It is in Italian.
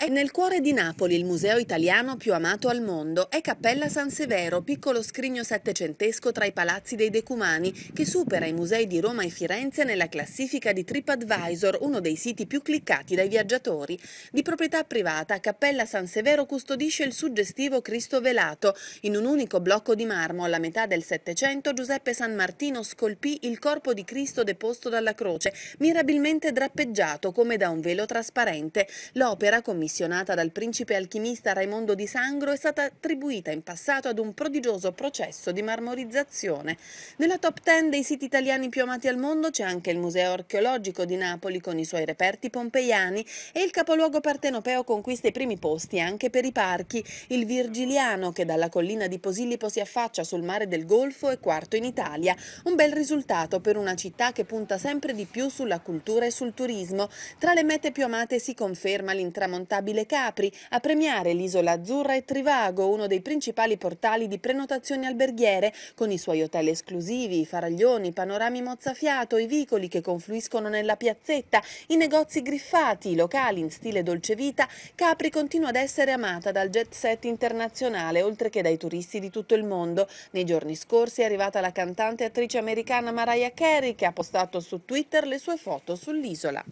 È nel cuore di Napoli il museo italiano più amato al mondo. È Cappella San Severo, piccolo scrigno settecentesco tra i palazzi dei decumani, che supera i musei di Roma e Firenze nella classifica di TripAdvisor, uno dei siti più cliccati dai viaggiatori. Di proprietà privata, Cappella San Severo custodisce il suggestivo Cristo velato. In un unico blocco di marmo, alla metà del Settecento, Giuseppe San Martino scolpì il corpo di Cristo deposto dalla croce, mirabilmente drappeggiato come da un velo trasparente. L'opera, commissione commissionata dal principe alchimista Raimondo di Sangro, è stata attribuita in passato ad un prodigioso processo di marmorizzazione. Nella top 10 dei siti italiani più amati al mondo c'è anche il Museo archeologico di Napoli con i suoi reperti pompeiani e il capoluogo partenopeo conquista i primi posti anche per i parchi. Il Virgiliano, che dalla collina di Posillipo si affaccia sul mare del Golfo, è quarto in Italia. Un bel risultato per una città che punta sempre di più sulla cultura e sul turismo. Tra le mete più amate si conferma l'intramontata Stabile Capri, a premiare l'Isola Azzurra e Trivago, uno dei principali portali di prenotazioni alberghiere, con i suoi hotel esclusivi, i faraglioni, i panorami mozzafiato, i vicoli che confluiscono nella piazzetta, i negozi griffati, i locali in stile dolce vita, Capri continua ad essere amata dal jet set internazionale, oltre che dai turisti di tutto il mondo. Nei giorni scorsi è arrivata la cantante e attrice americana Mariah Carey, che ha postato su Twitter le sue foto sull'isola.